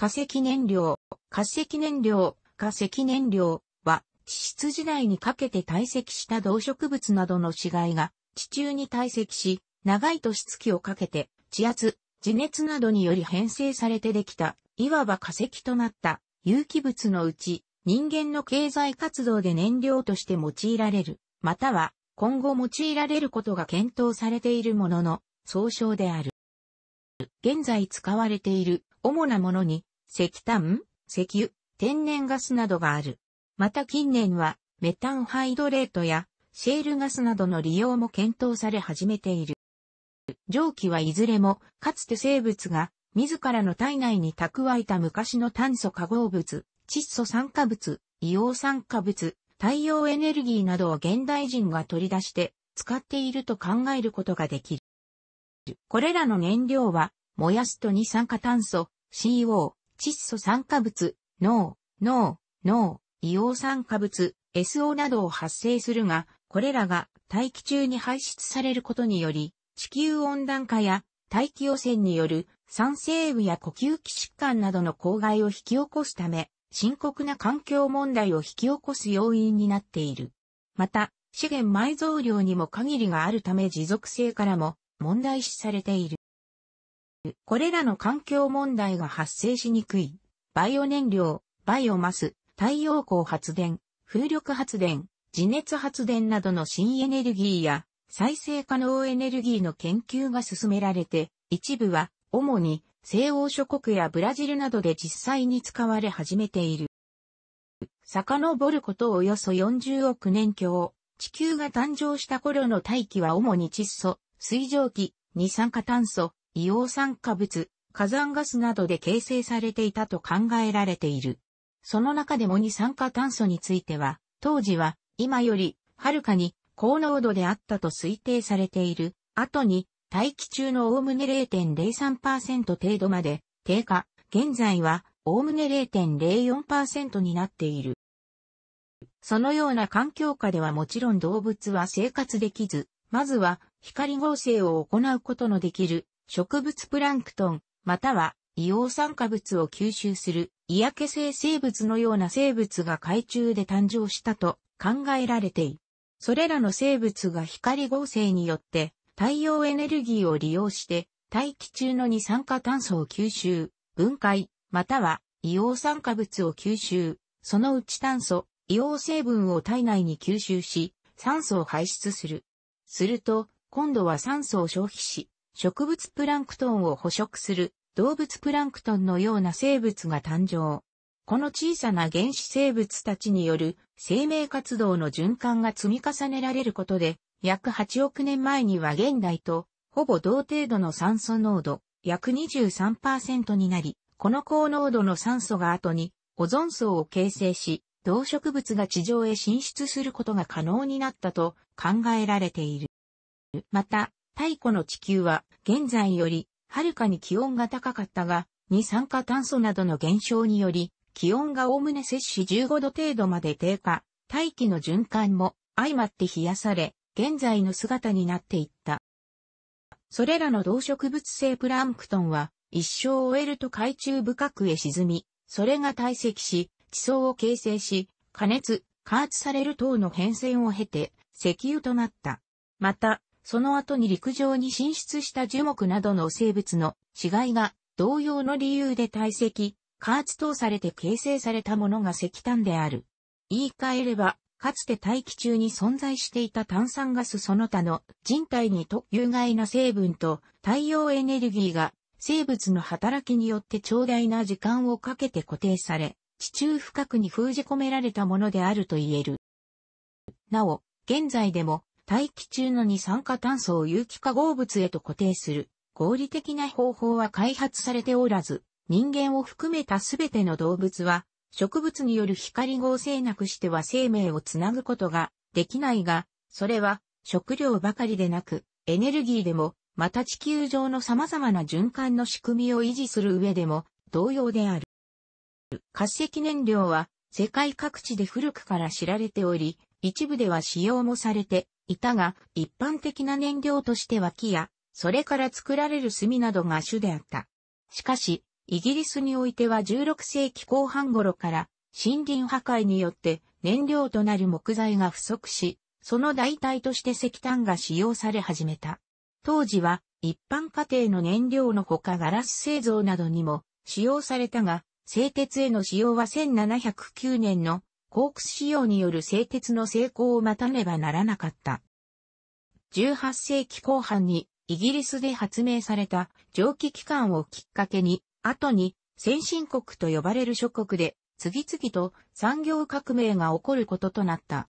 化石燃料、化石燃料、化石燃料は、地質時代にかけて堆積した動植物などの死骸が地中に堆積し、長い年月をかけて、地圧、地熱などにより編成されてできた、いわば化石となった有機物のうち、人間の経済活動で燃料として用いられる、または今後用いられることが検討されているものの総称である。現在使われている主なものに石炭、石油、天然ガスなどがある。また近年は、メタンハイドレートや、シェールガスなどの利用も検討され始めている。蒸気はいずれも、かつて生物が、自らの体内に蓄えた昔の炭素化合物、窒素酸化物、硫黄酸化物、太陽エネルギーなどを現代人が取り出して、使っていると考えることができる。これらの燃料は、燃やすと二酸化炭素、CO、窒素酸化物、脳、脳、脳、硫黄酸化物、SO などを発生するが、これらが大気中に排出されることにより、地球温暖化や大気汚染による酸性雨や呼吸器疾患などの公害を引き起こすため、深刻な環境問題を引き起こす要因になっている。また、資源埋蔵量にも限りがあるため持続性からも問題視されている。これらの環境問題が発生しにくい。バイオ燃料、バイオマス、太陽光発電、風力発電、地熱発電などの新エネルギーや再生可能エネルギーの研究が進められて、一部は主に西欧諸国やブラジルなどで実際に使われ始めている。遡ることおよそ40億年強、地球が誕生した頃の大気は主に窒素、水蒸気、二酸化炭素、硫黄酸化物、火山ガスなどで形成されていたと考えられている。その中でも二酸化炭素については、当時は今よりはるかに高濃度であったと推定されている。後に大気中のおおむね0.03%程度まで低下、現在はおおむね0.04%になっている。そのような環境下ではもちろん動物は生活できず、まずは光合成を行うことのできる植物プランクトン、または硫黄酸化物を吸収する嫌気性生物のような生物が海中で誕生したと考えられている。それらの生物が光合成によって太陽エネルギーを利用して大気中の二酸化炭素を吸収、分解、または硫黄酸化物を吸収、そのうち炭素、硫黄成分を体内に吸収し、酸素を排出する。すると、今度は酸素を消費し、植物プランクトンを捕食する動物プランクトンのような生物が誕生。この小さな原始生物たちによる生命活動の循環が積み重ねられることで、約8億年前には現代とほぼ同程度の酸素濃度、約23%になり、この高濃度の酸素が後にオゾン層を形成し、動植物が地上へ進出することが可能になったと考えられている。また、太古の地球は現在よりはるかに気温が高かったが、二酸化炭素などの減少により、気温が概ね摂氏15度程度まで低下、大気の循環も相まって冷やされ、現在の姿になっていった。それらの動植物性プランクトンは、一生を終えると海中深くへ沈み、それが堆積し、地層を形成し、加熱、加圧される等の変遷を経て、石油となった。また、その後に陸上に進出した樹木などの生物の死骸が同様の理由で堆積、加圧等されて形成されたものが石炭である。言い換えれば、かつて大気中に存在していた炭酸ガスその他の人体にと有害な成分と太陽エネルギーが生物の働きによって長大な時間をかけて固定され、地中深くに封じ込められたものであると言える。なお、現在でも大気中の二酸化炭素を有機化合物へと固定する合理的な方法は開発されておらず、人間を含めたすべての動物は、植物による光合成なくしては生命をつなぐことができないが、それは食料ばかりでなく、エネルギーでも、また地球上の様々な循環の仕組みを維持する上でも同様である。化石燃料は世界各地で古くから知られており、一部では使用もされていたが、一般的な燃料としては木や、それから作られる炭などが主であった。しかし、イギリスにおいては16世紀後半頃から森林破壊によって燃料となる木材が不足し、その代替として石炭が使用され始めた。当時は一般家庭の燃料のほかガラス製造などにも使用されたが、製鉄への使用は1709年のコークス使用による製鉄の成功を待たねばならなかった。18世紀後半にイギリスで発明された蒸気機関をきっかけに、後に先進国と呼ばれる諸国で次々と産業革命が起こることとなった。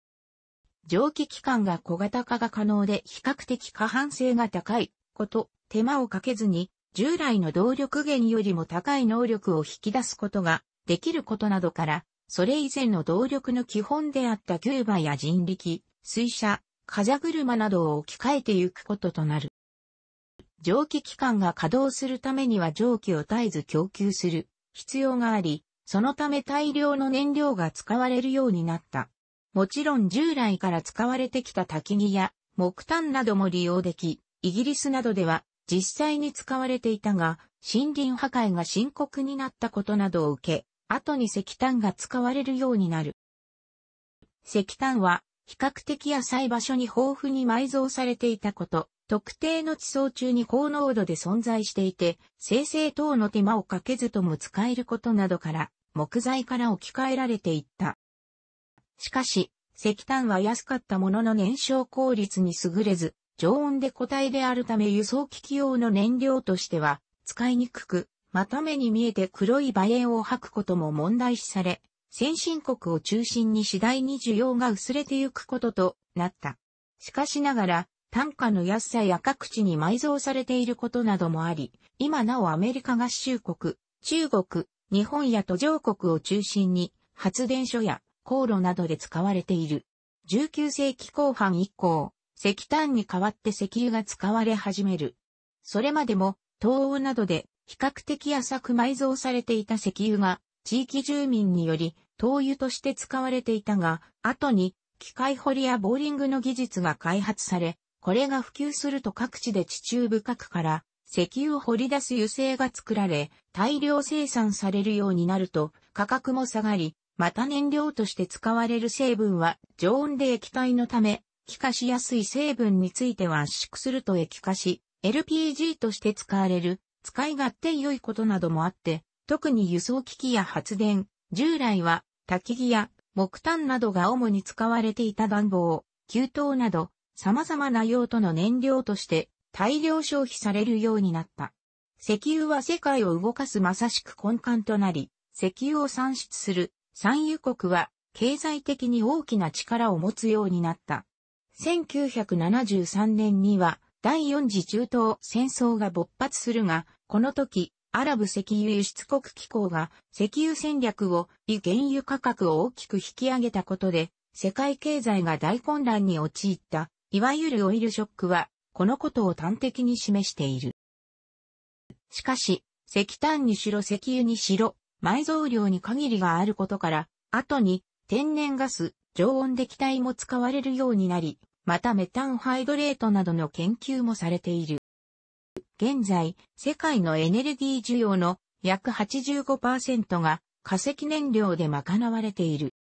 蒸気機関が小型化が可能で比較的可搬性が高いこと、手間をかけずに従来の動力源よりも高い能力を引き出すことができることなどからそれ以前の動力の基本であったキューバや人力、水車、風車などを置き換えてゆくこととなる。蒸気機関が稼働するためには蒸気を絶えず供給する必要があり、そのため大量の燃料が使われるようになった。もちろん従来から使われてきた焚き木や木炭なども利用でき、イギリスなどでは実際に使われていたが、森林破壊が深刻になったことなどを受け、後に石炭が使われるようになる。石炭は比較的浅い場所に豊富に埋蔵されていたこと、特定の地層中に高濃度で存在していて、生成等の手間をかけずとも使えることなどから、木材から置き換えられていった。しかし、石炭は安かったものの燃焼効率に優れず、常温で固体であるため輸送機器用の燃料としては使いにくく、また目に見えて黒い馬煙を吐くことも問題視され、先進国を中心に次第に需要が薄れてゆくこととなった。しかしながら、単価の安さや各地に埋蔵されていることなどもあり、今なおアメリカ合衆国、中国、日本や途上国を中心に発電所や航路などで使われている。19世紀後半以降、石炭に代わって石油が使われ始める。それまでも東欧などで比較的浅く埋蔵されていた石油が、地域住民により、灯油として使われていたが、後に、機械掘りやボーリングの技術が開発され、これが普及すると各地で地中深くから、石油を掘り出す油性が作られ、大量生産されるようになると、価格も下がり、また燃料として使われる成分は常温で液体のため、気化しやすい成分については圧縮すると液化し、LPG として使われる使い勝手良いことなどもあって、特に輸送機器や発電、従来は焚き木や木炭などが主に使われていた暖房、給湯など様々な用途の燃料として大量消費されるようになった。石油は世界を動かすまさしく根幹となり、石油を産出する産油国は経済的に大きな力を持つようになった。1973年には第四次中東戦争が勃発するが、この時、アラブ石油輸出国機構が石油戦略を油原油価格を大きく引き上げたことで、世界経済が大混乱に陥った、いわゆるオイルショックは、このことを端的に示している。しかし、石炭にしろ石油にしろ、埋蔵量に限りがあることから、後に天然ガス、常温で気体も使われるようになり、またメタンハイドレートなどの研究もされている。現在、世界のエネルギー需要の約85%が化石燃料で賄われている。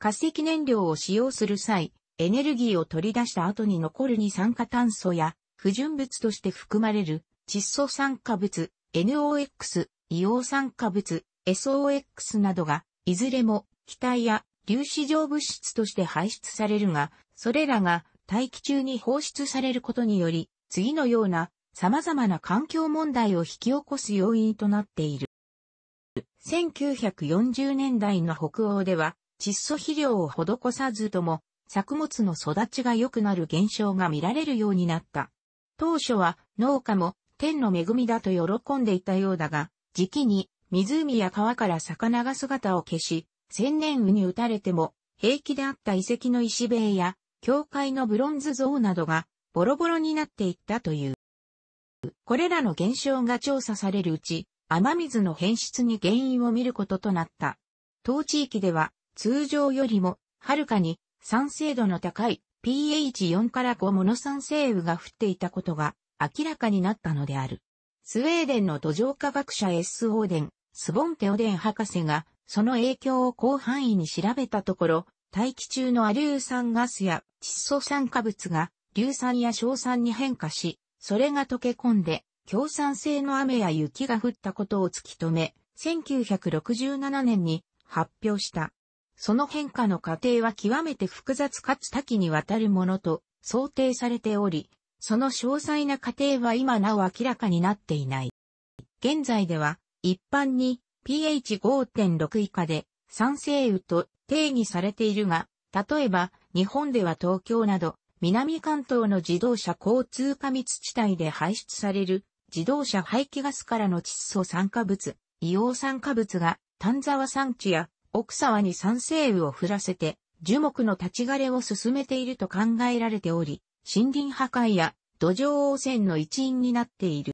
化石燃料を使用する際、エネルギーを取り出した後に残る二酸化炭素や不純物として含まれる窒素酸化物、NOx、硫黄酸化物、SOX などが、いずれも気体や粒子状物質として排出されるが、それらが大気中に放出されることにより、次のような様々な環境問題を引き起こす要因となっている。1940年代の北欧では、窒素肥料を施さずとも、作物の育ちが良くなる現象が見られるようになった。当初は農家も天の恵みだと喜んでいたようだが、時期に湖や川から魚が姿を消し、千年雨に打たれても平気であった遺跡の石塀や教会のブロンズ像などがボロボロになっていったという。これらの現象が調査されるうち、雨水の変質に原因を見ることとなった。当地域では通常よりもはるかに酸性度の高い pH4 から5モノ酸性雨が降っていたことが明らかになったのである。スウェーデンの土壌科学者 S オーデン、スボンテオデン博士がその影響を広範囲に調べたところ、大気中のアリュー酸ガスや窒素酸化物が硫酸や硝酸に変化し、それが溶け込んで、強酸性の雨や雪が降ったことを突き止め、1967年に発表した。その変化の過程は極めて複雑かつ多岐にわたるものと想定されており、その詳細な過程は今なお明らかになっていない。現在では一般に pH5.6 以下で酸性雨と定義されているが、例えば日本では東京など南関東の自動車交通過密地帯で排出される自動車排気ガスからの窒素酸化物、硫黄酸化物が丹沢山地や奥沢に酸性雨を降らせて樹木の立ち枯れを進めていると考えられており、森林破壊や土壌汚染の一因になっている。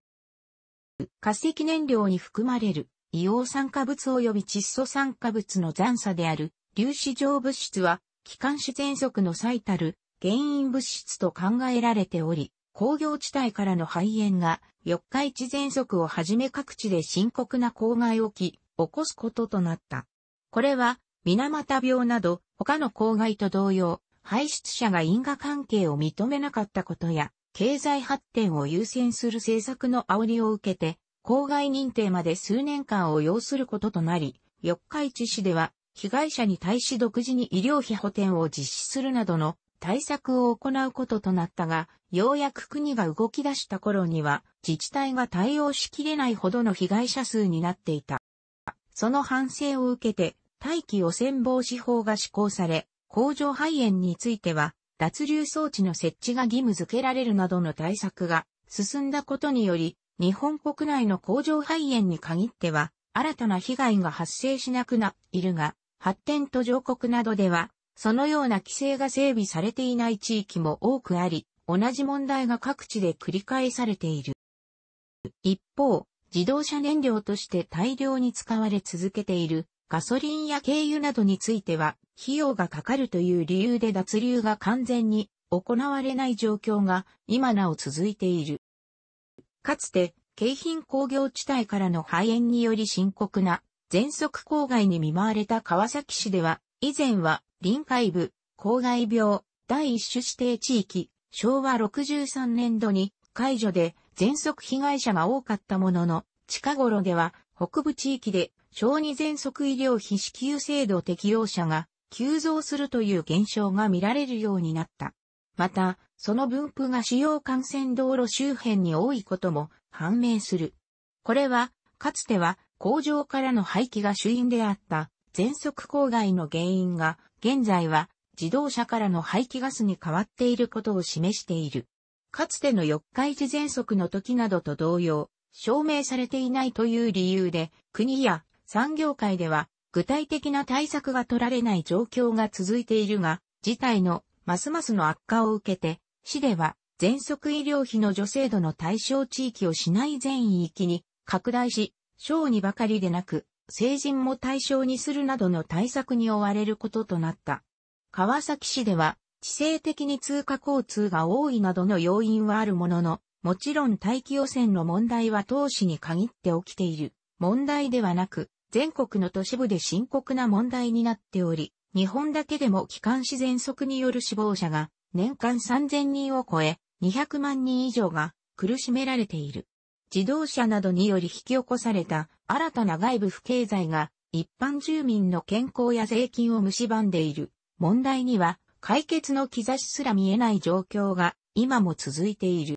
化石燃料に含まれる硫黄酸化物及び窒素酸化物の残差である粒子状物質は、気管支喘息の最たる原因物質と考えられており、工業地帯からの肺炎が、四日市喘息をはじめ各地で深刻な公害をき、起こすこととなった。これは、水俣病など、他の公害と同様、排出者が因果関係を認めなかったことや、経済発展を優先する政策の煽りを受けて、公害認定まで数年間を要することとなり、四日市市では、被害者に対し独自に医療費補填を実施するなどの対策を行うこととなったが、ようやく国が動き出した頃には、自治体が対応しきれないほどの被害者数になっていた。その反省を受けて、大気汚染防止法が施行され、工場肺炎については、脱流装置の設置が義務付けられるなどの対策が進んだことにより、日本国内の工場肺炎に限っては、新たな被害が発生しなくなっているが、発展途上国などでは、そのような規制が整備されていない地域も多くあり、同じ問題が各地で繰り返されている。一方、自動車燃料として大量に使われ続けているガソリンや軽油などについては、費用がかかるという理由で脱流が完全に行われない状況が今なお続いている。かつて、京浜工業地帯からの肺炎により深刻な、全息公害に見舞われた川崎市では、以前は、臨海部、公害病、第一種指定地域、昭和63年度に、解除で、全息被害者が多かったものの、近頃では、北部地域で、小児全息医療費支給制度適用者が、急増するという現象が見られるようになった。また、その分布が主要幹線道路周辺に多いことも判明する。これは、かつては工場からの排気が主因であった全速郊外の原因が、現在は自動車からの排気ガスに変わっていることを示している。かつての四日市全速の時などと同様、証明されていないという理由で、国や産業界では具体的な対策が取られない状況が続いているが、事態のますますの悪化を受けて、市では、全息医療費の助成度の対象地域を市内全域に拡大し、小児ばかりでなく、成人も対象にするなどの対策に追われることとなった。川崎市では、地政的に通過交通が多いなどの要因はあるものの、もちろん大気汚染の問題は当市に限って起きている問題ではなく、全国の都市部で深刻な問題になっており、日本だけでも気管支喘息による死亡者が年間3000人を超え、200万人以上が苦しめられている。自動車などにより引き起こされた新たな外部不経済が一般住民の健康や税金を蝕んでいる問題には解決の兆しすら見えない状況が今も続いている。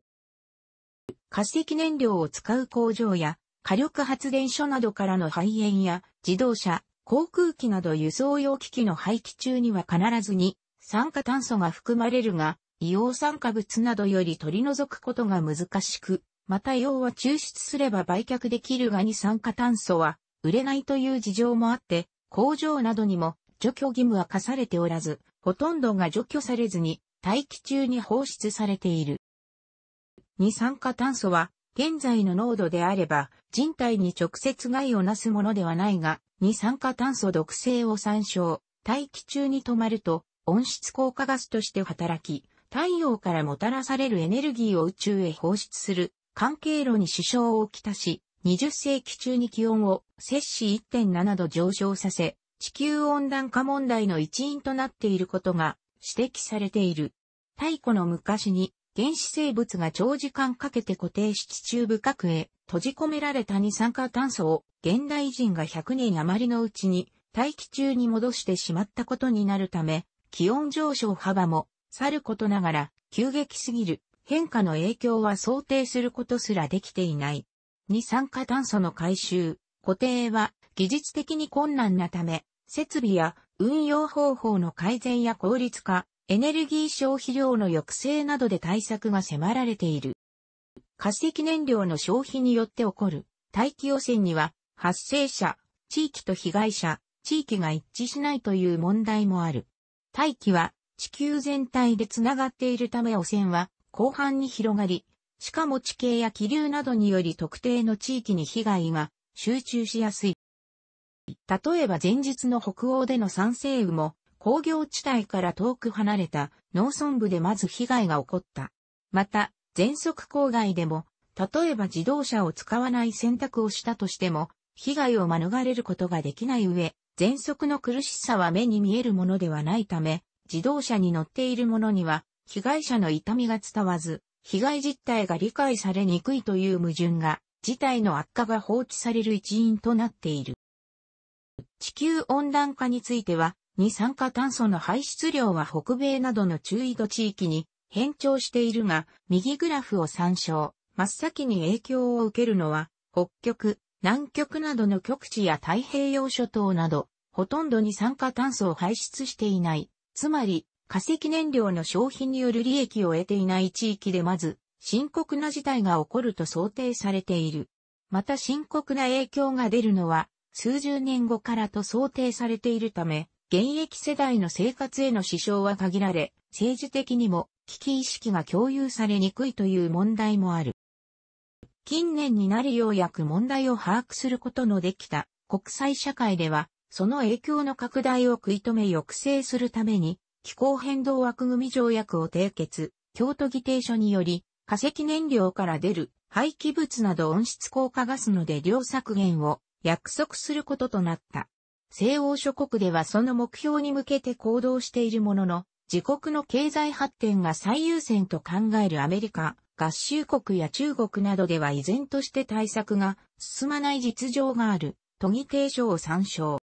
化石燃料を使う工場や火力発電所などからの廃煙や自動車、航空機など輸送用機器の廃棄中には必ずに酸化炭素が含まれるが、硫黄酸化物などより取り除くことが難しく、また硫黄は抽出すれば売却できるが二酸化炭素は売れないという事情もあって、工場などにも除去義務は課されておらず、ほとんどが除去されずに大気中に放出されている。二酸化炭素は現在の濃度であれば、人体に直接害をなすものではないが、二酸化炭素毒性を参照、大気中に止まると、温室効果ガスとして働き、太陽からもたらされるエネルギーを宇宙へ放出する、関係路に支障をきたし、20世紀中に気温を摂氏1.7度上昇させ、地球温暖化問題の一因となっていることが指摘されている。太古の昔に原始生物が長時間かけて固定し地中深くへ閉じ込められた二酸化炭素を現代人が100年余りのうちに大気中に戻してしまったことになるため、気温上昇幅もさることながら急激すぎる変化の影響は想定することすらできていない。二酸化炭素の回収、固定は技術的に困難なため、設備や運用方法の改善や効率化、エネルギー消費量の抑制などで対策が迫られている。化石燃料の消費によって起こる大気汚染には発生者、地域と被害者、地域が一致しないという問題もある。大気は地球全体でつながっているため汚染は広範に広がり、しかも地形や気流などにより特定の地域に被害が集中しやすい。例えば前日の北欧での酸性雨も工業地帯から遠く離れた農村部でまず被害が起こった。また、全速郊外でも、例えば自動車を使わない選択をしたとしても、被害を免れることができない上、全速の苦しさは目に見えるものではないため、自動車に乗っている者には、被害者の痛みが伝わず、被害実態が理解されにくいという矛盾が、事態の悪化が放置される一因となっている。地球温暖化については、二酸化炭素の排出量は北米などの中緯度地域に変調しているが、右グラフを参照。真っ先に影響を受けるのは、北極、南極などの極地や太平洋諸島など、ほとんど二酸化炭素を排出していない。つまり、化石燃料の消費による利益を得ていない地域でまず、深刻な事態が起こると想定されている。また深刻な影響が出るのは、数十年後からと想定されているため、現役世代の生活への支障は限られ、政治的にも危機意識が共有されにくいという問題もある。近年になりようやく問題を把握することのできた国際社会では、その影響の拡大を食い止め抑制するために、気候変動枠組条約を締結、京都議定書により、化石燃料から出る廃棄物など温室効果ガスので量削減を約束することとなった。西欧諸国ではその目標に向けて行動しているものの、自国の経済発展が最優先と考えるアメリカ、合衆国や中国などでは依然として対策が進まない実情がある、都議提唱を参照。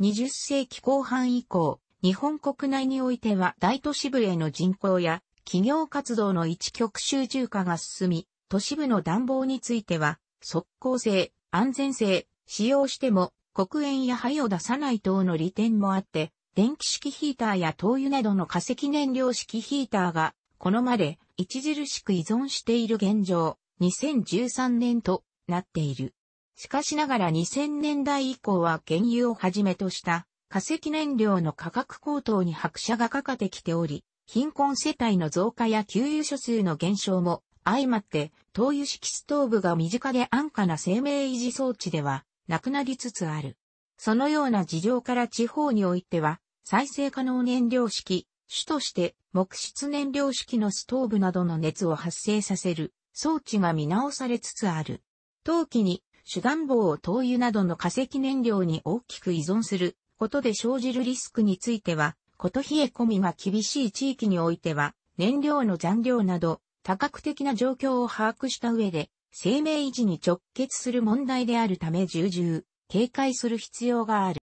20世紀後半以降、日本国内においては大都市部への人口や企業活動の一極集中化が進み、都市部の暖房については、速攻性、安全性、使用しても黒煙や灰を出さない等の利点もあって、電気式ヒーターや灯油などの化石燃料式ヒーターが、このまで著しく依存している現状、2013年となっている。しかしながら2000年代以降は原油をはじめとした化石燃料の価格高騰に拍車がかかってきており、貧困世帯の増加や給油所数の減少も相まって、灯油式ストーブが身近で安価な生命維持装置ではなくなりつつある。そのような事情から地方においては、再生可能燃料式、主として木質燃料式のストーブなどの熱を発生させる装置が見直されつつある。陶器に主暖房を灯油などの化石燃料に大きく依存することで生じるリスクについては、こと冷え込みが厳しい地域においては、燃料の残量など、多角的な状況を把握した上で、生命維持に直結する問題であるため重々、警戒する必要がある。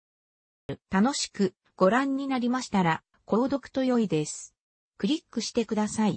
楽しくご覧になりましたら、購読と良いです。クリックしてください。